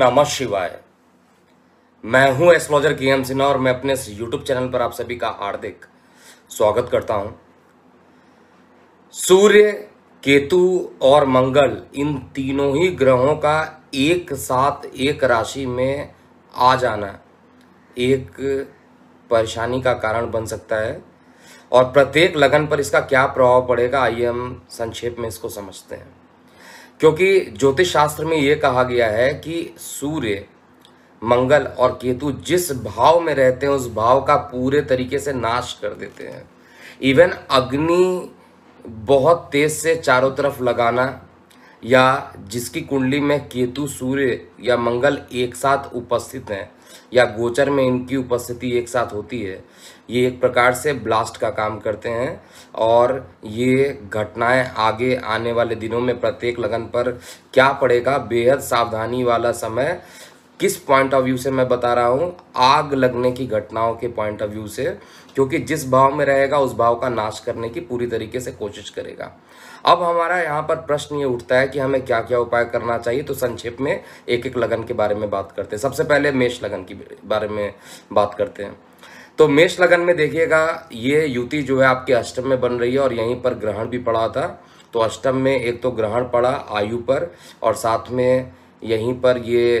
नमः शिवाय मैं हूं एस्ट्रोलॉजर के एम सिन्हा और मैं अपने इस यूट्यूब चैनल पर आप सभी का हार्दिक स्वागत करता हूं सूर्य केतु और मंगल इन तीनों ही ग्रहों का एक साथ एक राशि में आ जाना एक परेशानी का कारण बन सकता है और प्रत्येक लगन पर इसका क्या प्रभाव पड़ेगा आइए हम संक्षेप में इसको समझते हैं क्योंकि ज्योतिष शास्त्र में ये कहा गया है कि सूर्य मंगल और केतु जिस भाव में रहते हैं उस भाव का पूरे तरीके से नाश कर देते हैं इवन अग्नि बहुत तेज से चारों तरफ लगाना या जिसकी कुंडली में केतु सूर्य या मंगल एक साथ उपस्थित हैं या गोचर में इनकी उपस्थिति एक साथ होती है ये एक प्रकार से ब्लास्ट का काम करते हैं और ये घटनाएं आगे आने वाले दिनों में प्रत्येक लगन पर क्या पड़ेगा बेहद सावधानी वाला समय किस पॉइंट ऑफ व्यू से मैं बता रहा हूँ आग लगने की घटनाओं के पॉइंट ऑफ व्यू से क्योंकि जिस भाव में रहेगा उस भाव का नाश करने की पूरी तरीके से कोशिश करेगा अब हमारा यहाँ पर प्रश्न ये उठता है कि हमें क्या क्या उपाय करना चाहिए तो संक्षेप में एक एक लगन के बारे में बात करते हैं सबसे पहले मेष लगन के बारे में बात करते हैं तो मेष लगन में देखिएगा ये युति जो है आपके अष्टम में बन रही है और यहीं पर ग्रहण भी पड़ा था तो अष्टम में एक तो ग्रहण पड़ा आयु पर और साथ में यहीं पर ये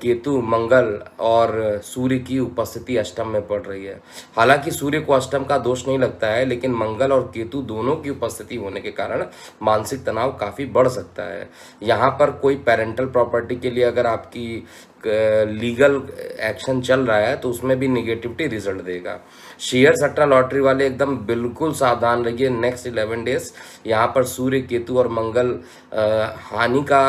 केतु मंगल और सूर्य की उपस्थिति अष्टम में पड़ रही है हालांकि सूर्य को अष्टम का दोष नहीं लगता है लेकिन मंगल और केतु दोनों की उपस्थिति होने के कारण मानसिक तनाव काफ़ी बढ़ सकता है यहाँ पर कोई पेरेंटल प्रॉपर्टी के लिए अगर आपकी लीगल एक्शन चल रहा है तो उसमें भी निगेटिविटी रिजल्ट देगा शेयर सट्टा लॉटरी वाले एकदम बिल्कुल सावधान रहिए नेक्स्ट इलेवन डेज यहाँ पर सूर्य केतु और मंगल हानि का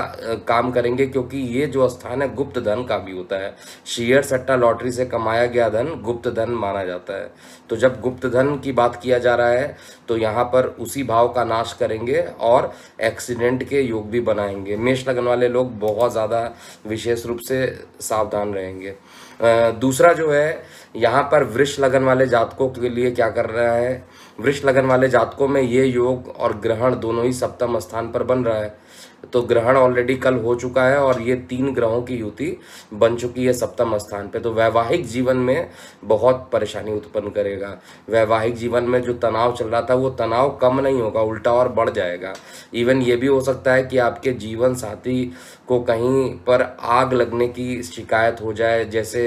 काम करेंगे क्योंकि ये जो स्थान है गुप्त धन का भी होता है शेयर सट्टा लॉटरी से कमाया गया धन गुप्त धन माना जाता है तो जब गुप्त धन की बात किया जा रहा है तो यहाँ पर उसी भाव का नाश करेंगे और एक्सीडेंट के योग भी बनाएंगे मेष लगन वाले लोग बहुत ज़्यादा विशेष रूप से सावधान रहेंगे दूसरा जो है यहाँ पर वृक्ष लगन वाले जातकों के लिए क्या कर रहा है वृक्ष लगन वाले जातकों में ये योग और ग्रहण दोनों ही सप्तम स्थान पर बन रहा है तो ग्रहण ऑलरेडी कल हो चुका है और ये तीन ग्रहों की युति बन चुकी है सप्तम स्थान पे तो वैवाहिक जीवन में बहुत परेशानी उत्पन्न करेगा वैवाहिक जीवन में जो तनाव चल रहा था वो तनाव कम नहीं होगा उल्टा और बढ़ जाएगा इवन ये भी हो सकता है कि आपके जीवन साथी को कहीं पर आग लगने की शिकायत हो जाए जैसे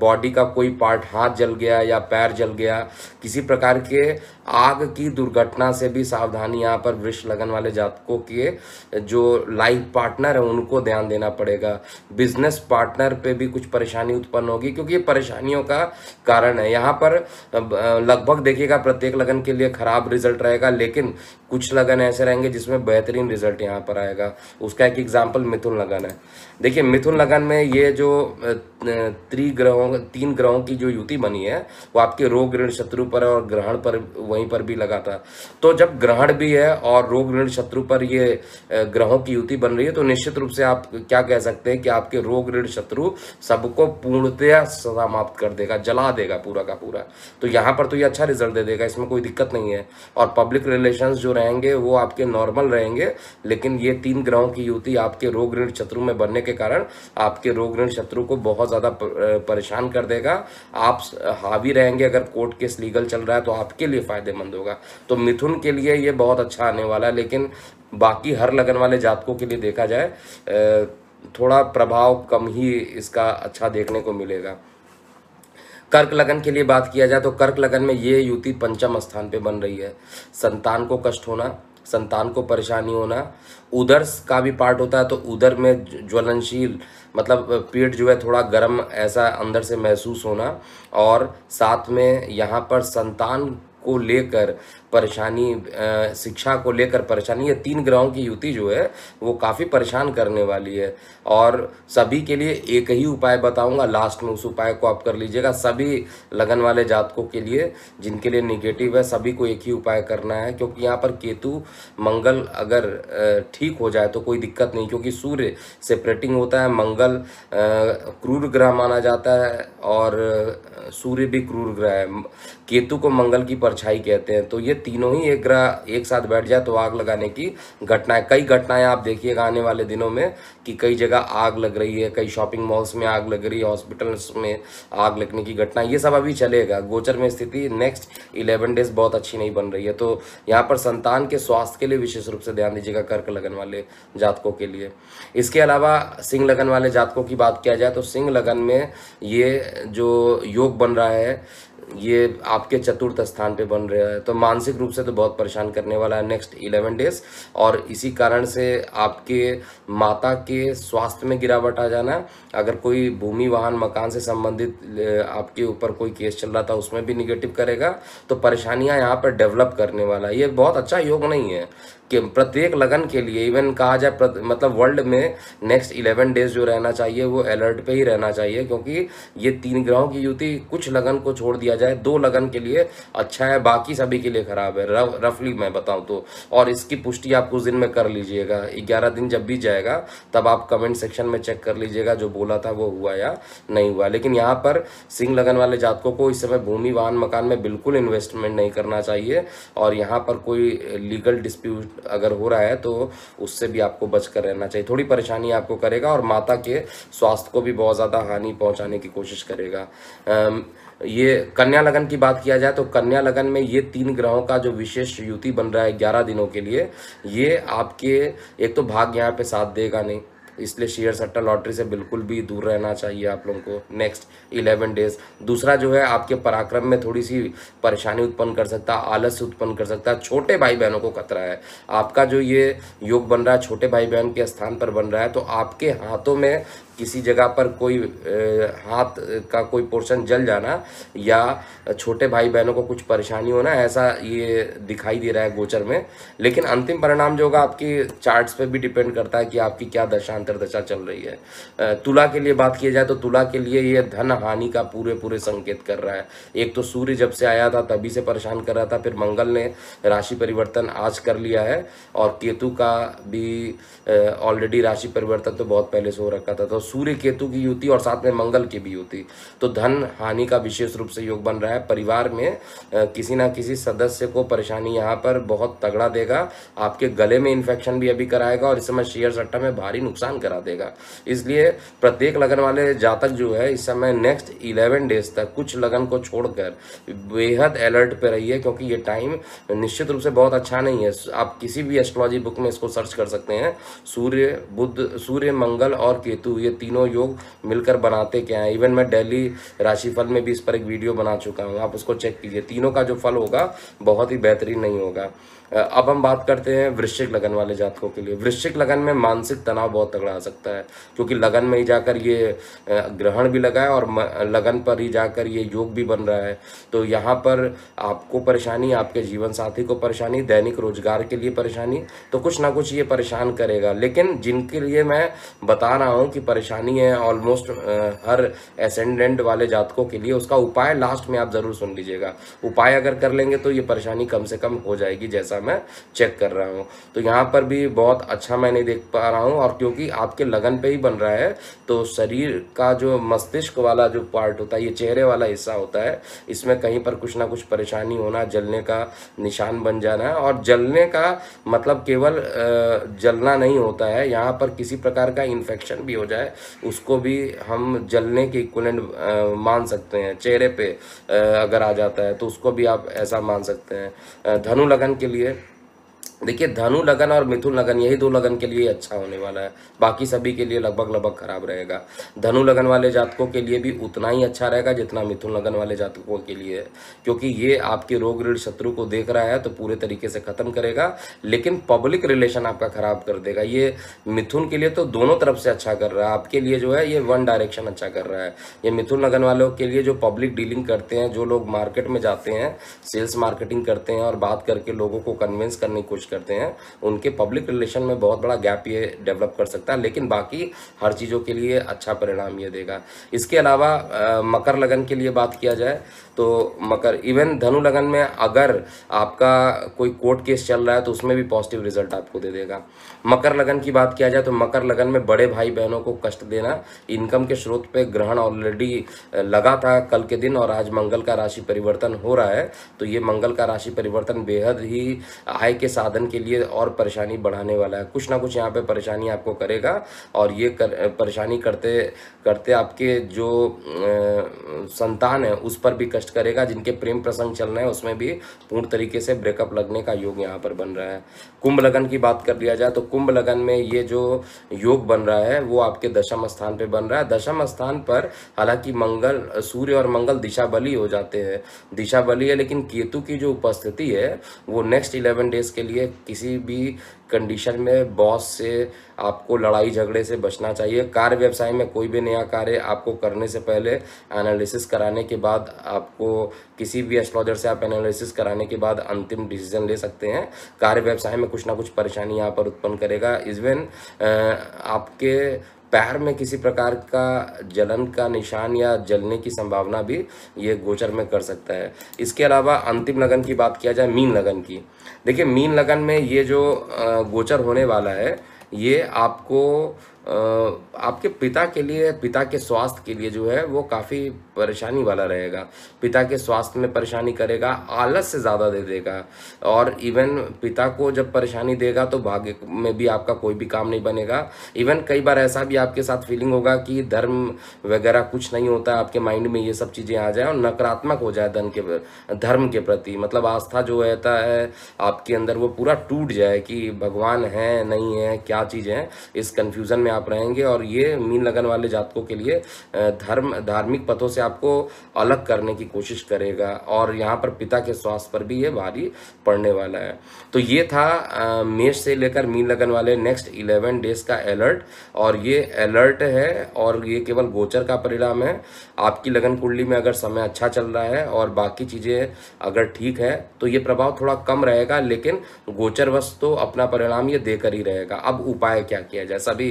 बॉडी का कोई पार्ट हाथ जल गया या पैर जल गया किसी प्रकार के आग की दुर्घटना से भी सावधानी यहाँ पर वृक्ष लगन वाले जातकों के जो लाइफ पार्टनर है उनको ध्यान देना पड़ेगा बिजनेस पार्टनर पे भी कुछ परेशानी उत्पन्न होगी क्योंकि ये परेशानियों का कारण है यहाँ पर लगभग देखिएगा प्रत्येक लगन के लिए खराब रिजल्ट रहेगा लेकिन कुछ लगन ऐसे रहेंगे जिसमें बेहतरीन रिजल्ट यहाँ पर आएगा उसका एक एग्जाम्पल मिथुन लगन है देखिए मिथुन लगन में ये जो ग्रहों तीन ग्रहों की जो युति बनी है वो आपके रोग ऋण शत्रु पर और ग्रहण पर वहीं पर भी लगा था तो जब ग्रहण भी है और रोग ऋण शत्रु पर ये ग्रहों की युति बन रही है तो निश्चित रूप से आप क्या कह सकते हैं कि आपके रोग ऋण शत्रु सबको पूर्णतया समाप्त कर देगा जला देगा पूरा का पूरा तो यहाँ पर तो ये अच्छा रिजल्ट दे देगा इसमें कोई दिक्कत नहीं है और पब्लिक रिलेशन जो रहे रहेंगे वो आपके नॉर्मल रहेंगे लेकिन ये तीन ग्रहों की युति आपके रोग ऋण शत्रु में बनने के कारण आपके रोग ऋण शत्रु को बहुत ज़्यादा परेशान कर देगा आप हावी रहेंगे अगर कोर्ट केस लीगल चल रहा है तो आपके लिए फ़ायदेमंद होगा तो मिथुन के लिए ये बहुत अच्छा आने वाला है लेकिन बाकी हर लगन वाले जातकों के लिए देखा जाए थोड़ा प्रभाव कम ही इसका अच्छा देखने को मिलेगा कर्क लगन के लिए बात किया जाए तो कर्क लगन में ये युति पंचम स्थान पे बन रही है संतान को कष्ट होना संतान को परेशानी होना उदर का भी पार्ट होता है तो उदर में ज्वलनशील मतलब पेट जो है थोड़ा गर्म ऐसा अंदर से महसूस होना और साथ में यहाँ पर संतान को लेकर परेशानी शिक्षा को लेकर परेशानी ये तीन ग्रहों की युति जो है वो काफ़ी परेशान करने वाली है और सभी के लिए एक ही उपाय बताऊंगा लास्ट में उस उपाय को आप कर लीजिएगा सभी लगन वाले जातकों के लिए जिनके लिए निगेटिव है सभी को एक ही उपाय करना है क्योंकि यहाँ पर केतु मंगल अगर ठीक हो जाए तो कोई दिक्कत नहीं क्योंकि सूर्य सेपरेटिंग होता है मंगल क्रूर ग्रह माना जाता है और सूर्य भी क्रूर ग्रह है केतु को मंगल की परछाई कहते हैं तो ये तीनों ही एक ग्रह एक साथ बैठ जाए तो आग लगाने की घटनाएं कई घटनाएं आप देखिएगा आने वाले दिनों में कि कई जगह आग लग रही है कई शॉपिंग मॉल्स में आग लग रही है हॉस्पिटल्स में आग लगने की घटना ये सब अभी चलेगा गोचर में स्थिति नेक्स्ट इलेवन डेज बहुत अच्छी नहीं बन रही है तो यहाँ पर संतान के स्वास्थ्य के लिए विशेष रूप से ध्यान दीजिएगा कर्क लगन वाले जातकों के लिए इसके अलावा सिंह लगन वाले जातकों की बात किया जाए तो सिंह लगन में ये जो योग बन रहा है ये आपके चतुर्थ स्थान पे बन रहा है तो मानसिक रूप से तो बहुत परेशान करने वाला है नेक्स्ट इलेवन डेज और इसी कारण से आपके माता के स्वास्थ्य में गिरावट आ जाना अगर कोई भूमि वाहन मकान से संबंधित आपके ऊपर कोई केस चल रहा था उसमें भी निगेटिव करेगा तो परेशानियां यहाँ पर डेवलप करने वाला है ये बहुत अच्छा योग नहीं है कि प्रत्येक लगन के लिए इवन कहा जाए मतलब वर्ल्ड में नेक्स्ट इलेवन डेज जो रहना चाहिए वो अलर्ट पे ही रहना चाहिए क्योंकि ये तीन ग्रहों की युति कुछ लगन को छोड़ दिया जाए दो लगन के लिए अच्छा है बाकी सभी के लिए खराब है रफली मैं बताऊँ तो और इसकी पुष्टि आप कुछ दिन में कर लीजिएगा ग्यारह दिन जब भी जाएगा तब आप कमेंट सेक्शन में चेक कर लीजिएगा जो बोला था वो हुआ या नहीं हुआ लेकिन यहाँ पर सिंह लगन वाले जातकों को इस समय भूमि वाहन मकान में बिल्कुल इन्वेस्टमेंट नहीं करना चाहिए और यहाँ पर कोई लीगल डिस्प्यूट अगर हो रहा है तो उससे भी आपको बच कर रहना चाहिए थोड़ी परेशानी आपको करेगा और माता के स्वास्थ्य को भी बहुत ज़्यादा हानि पहुंचाने की कोशिश करेगा ये कन्या लगन की बात किया जाए तो कन्या लगन में ये तीन ग्रहों का जो विशेष युति बन रहा है ग्यारह दिनों के लिए ये आपके एक तो भाग्य यहाँ पे साथ देगा नहीं इसलिए शेयर सट्टा लॉटरी से बिल्कुल भी दूर रहना चाहिए आप लोगों को नेक्स्ट इलेवन डेज दूसरा जो है आपके पराक्रम में थोड़ी सी परेशानी उत्पन्न कर सकता आलस उत्पन्न कर सकता छोटे भाई बहनों को खतरा है आपका जो ये योग बन रहा है छोटे भाई बहन के स्थान पर बन रहा है तो आपके हाथों में किसी जगह पर कोई हाथ का कोई पोर्शन जल जाना या छोटे भाई बहनों को कुछ परेशानी होना ऐसा ये दिखाई दे रहा है गोचर में लेकिन अंतिम परिणाम जो होगा आपकी चार्ट्स पे भी डिपेंड करता है कि आपकी क्या दशा दशा चल रही है तुला के लिए बात किया जाए तो तुला के लिए ये धन हानि का पूरे पूरे संकेत कर रहा है एक तो सूर्य जब से आया था तभी से परेशान कर रहा था फिर मंगल ने राशि परिवर्तन आज कर लिया है और केतु का भी ऑलरेडी राशि परिवर्तन तो बहुत पहले से हो रखा था तो सूर्य केतु की युति और साथ में मंगल की भी युति तो धन हानि का विशेष रूप से योग बन रहा है परिवार में किसी ना किसी सदस्य को परेशानी यहाँ पर बहुत तगड़ा देगा आपके गले में इन्फेक्शन भी अभी कराएगा और इस समय शेयर सट्टा में भारी नुकसान करा देगा इसलिए प्रत्येक लगन वाले जातक जो है इस समय नेक्स्ट इलेवन डेज तक कुछ लगन को छोड़कर बेहद अलर्ट पर रहिए क्योंकि ये टाइम निश्चित रूप से बहुत अच्छा नहीं है आप किसी भी एस्ट्रोलॉजी बुक में इसको सर्च कर सकते हैं सूर्य बुद्ध सूर्य मंगल और केतु ये तीनों योग मिलकर बनाते क्या है इवन मैं डेली राशिफल में भी इस पर एक वीडियो बना चुका हूँ आप उसको चेक कीजिए तीनों का जो फल होगा बहुत ही बेहतरीन नहीं होगा अब हम बात करते हैं वृश्चिक लगन वाले जातकों के लिए वृश्चिक लगन में मानसिक तनाव बहुत तगड़ा आ सकता है क्योंकि लगन में ही जाकर ये ग्रहण भी लगा है और लगन पर ही जाकर ये योग भी बन रहा है तो यहाँ पर आपको परेशानी आपके जीवन साथी को परेशानी दैनिक रोजगार के लिए परेशानी तो कुछ ना कुछ ये परेशान करेगा लेकिन जिनके लिए मैं बता रहा हूँ कि परेशानी है ऑलमोस्ट हर एसेंडेंट वाले जातकों के लिए उसका उपाय लास्ट में आप ज़रूर सुन लीजिएगा उपाय अगर कर लेंगे तो ये परेशानी कम से कम हो जाएगी जैसा मैं चेक कर रहा हूँ तो यहाँ पर भी बहुत अच्छा मैं नहीं देख पा रहा हूँ और क्योंकि आपके लगन पे ही बन रहा है तो शरीर का जो मस्तिष्क वाला जो पार्ट होता है ये चेहरे वाला हिस्सा होता है इसमें कहीं पर कुछ ना कुछ परेशानी होना जलने का निशान बन जाना और जलने का मतलब केवल जलना नहीं होता है यहाँ पर किसी प्रकार का इन्फेक्शन भी हो जाए उसको भी हम जलने के इक्वलेंट मान सकते हैं चेहरे पे अगर आ जाता है तो उसको भी आप ऐसा मान सकते हैं धनु लगन के लिए देखिए धनु लगन और मिथुन लगन यही दो लगन के लिए अच्छा होने वाला है बाकी सभी के लिए लगभग लगभग खराब रहेगा धनु लगन वाले जातकों के लिए भी उतना ही अच्छा रहेगा जितना मिथुन लगन वाले जातकों के लिए है क्योंकि ये आपके रोग ऋण शत्रु को देख रहा है तो पूरे तरीके से खत्म करेगा लेकिन पब्लिक रिलेशन आपका खराब कर देगा ये मिथुन के लिए तो दोनों तरफ से अच्छा कर रहा है आपके लिए जो है ये वन डायरेक्शन अच्छा कर रहा है ये मिथुन लगन वालों के लिए जो पब्लिक डीलिंग करते हैं जो लोग मार्केट में जाते हैं सेल्स मार्केटिंग करते हैं और बात करके लोगों को कन्विंस करने की कोशिश करते हैं उनके पब्लिक रिलेशन में बहुत बड़ा गैप ये डेवलप कर सकता है लेकिन बाकी हर चीज़ों के लिए अच्छा परिणाम ये देगा इसके अलावा मकर लगन के लिए बात किया जाए तो मकर इवन धनु लगन में अगर आपका कोई कोर्ट केस चल रहा है तो उसमें भी पॉजिटिव रिजल्ट आपको दे देगा मकर लगन की बात किया जाए तो मकर लगन में बड़े भाई बहनों को कष्ट देना इनकम के स्रोत पे ग्रहण ऑलरेडी लगा था कल के दिन और आज मंगल का राशि परिवर्तन हो रहा है तो ये मंगल का राशि परिवर्तन बेहद ही आय के साधन साधन के लिए और परेशानी बढ़ाने वाला है कुछ ना कुछ यहाँ पे परेशानी आपको करेगा और ये कर, परेशानी करते करते आपके जो आ, संतान है उस पर भी कष्ट करेगा जिनके प्रेम प्रसंग चल रहे हैं उसमें भी पूर्ण तरीके से ब्रेकअप लगने का योग यहाँ पर बन रहा है कुंभ लगन की बात कर लिया जाए तो कुंभ लगन में ये जो योग बन रहा है वो आपके दशम स्थान पर बन रहा है दशम स्थान पर हालांकि मंगल सूर्य और मंगल दिशा बली हो जाते हैं दिशा बली है लेकिन केतु की जो उपस्थिति है वो नेक्स्ट इलेवन डेज के लिए किसी भी कंडीशन में बॉस से आपको लड़ाई झगड़े से बचना चाहिए कार्य व्यवसाय में कोई भी नया कार्य आपको करने से पहले एनालिसिस कराने के बाद आपको किसी भी एस्ट्रोलॉजर से आप एनालिसिस कराने के बाद अंतिम डिसीजन ले सकते हैं कार्य व्यवसाय में कुछ ना कुछ परेशानी यहाँ पर उत्पन्न करेगा इवन आपके पैर में किसी प्रकार का जलन का निशान या जलने की संभावना भी ये गोचर में कर सकता है इसके अलावा अंतिम लगन की बात किया जाए मीन लगन की देखिए मीन लगन में ये जो गोचर होने वाला है ये आपको आपके पिता के लिए पिता के स्वास्थ्य के लिए जो है वो काफ़ी परेशानी वाला रहेगा पिता के स्वास्थ्य में परेशानी करेगा आलस से ज़्यादा दे देगा और इवन पिता को जब परेशानी देगा तो भाग्य में भी आपका कोई भी काम नहीं बनेगा इवन कई बार ऐसा भी आपके साथ फीलिंग होगा कि धर्म वगैरह कुछ नहीं होता आपके माइंड में ये सब चीज़ें आ जाए और नकारात्मक हो जाए धन के धर्म के प्रति मतलब आस्था जो रहता है आपके अंदर वो पूरा टूट जाए कि भगवान है नहीं है क्या चीज़ है इस कन्फ्यूज़न में आप रहेंगे और ये मीन लगन वाले जातकों के लिए धर्म धार्मिक पथों से आपको अलग करने की कोशिश करेगा और यहाँ पर पिता के स्वास्थ्य पर भी ये भारी पड़ने वाला है तो ये था मेष से लेकर मीन लगन वाले नेक्स्ट इलेवन डेज का अलर्ट और ये अलर्ट है और ये केवल गोचर का परिणाम है आपकी लगन कुंडली में अगर समय अच्छा चल रहा है और बाकी चीज़ें अगर ठीक है तो ये प्रभाव थोड़ा कम रहेगा लेकिन गोचर वस्तु तो अपना परिणाम ये देकर ही रहेगा अब उपाय क्या किया जाए सभी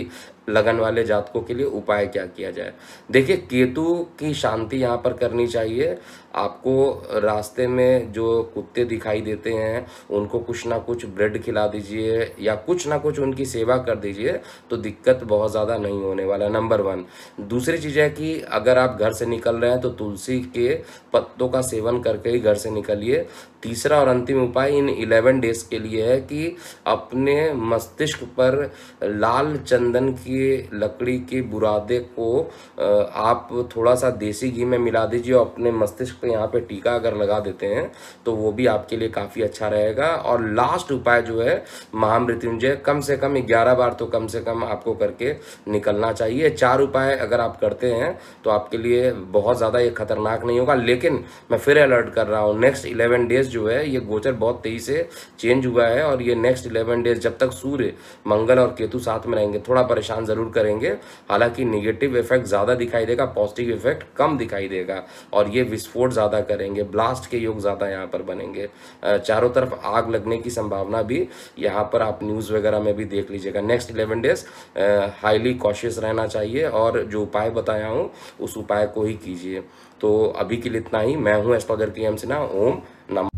लगन वाले जातकों के लिए उपाय क्या किया जाए देखिए केतु की शांति यहाँ पर करनी चाहिए आपको रास्ते में जो कुत्ते दिखाई देते हैं उनको कुछ ना कुछ ब्रेड खिला दीजिए या कुछ ना कुछ उनकी सेवा कर दीजिए तो दिक्कत बहुत ज़्यादा नहीं होने वाला नंबर वन दूसरी चीज़ है कि अगर आप घर से निकल रहे हैं तो तुलसी के पत्तों का सेवन करके ही घर से निकलिए तीसरा और अंतिम उपाय इन इलेवन डेज के लिए है कि अपने मस्तिष्क पर लाल चंदन की लकड़ी के बुरादे को आप थोड़ा सा देसी घी में मिला दीजिए और अपने मस्तिष्क हैं तो यहाँ पे टीका अगर लगा देते हैं तो वो भी आपके लिए काफ़ी अच्छा रहेगा और लास्ट उपाय जो है महामृत्युंजय कम से कम ग्यारह बार तो कम से कम आपको करके निकलना चाहिए चार उपाय अगर आप करते हैं तो आपके लिए बहुत ज़्यादा ये खतरनाक नहीं होगा लेकिन मैं फिर अलर्ट कर रहा हूँ नेक्स्ट इलेवन डेज जो है ये गोचर बहुत तेज़ी से चेंज हुआ है और ये नेक्स्ट इलेवन डेज जब तक सूर्य मंगल और केतु साथ में रहेंगे थोड़ा परेशान ज़रूर करेंगे हालांकि निगेटिव इफेक्ट ज़्यादा दिखाई देगा पॉजिटिव इफेक्ट कम दिखाई देगा और ये विस्फोट ज़्यादा करेंगे ब्लास्ट के योग ज़्यादा यहाँ पर बनेंगे चारों तरफ आग लगने की संभावना भी यहाँ पर आप न्यूज़ वगैरह में भी देख लीजिएगा next eleven days highly cautious रहना चाहिए और जो उपाय बताया हूँ उस उपाय को ही कीजिए तो अभी के लिए इतना ही मैं हूँ एस्ट्रोलॉजर के एम सिन्हा ओम नम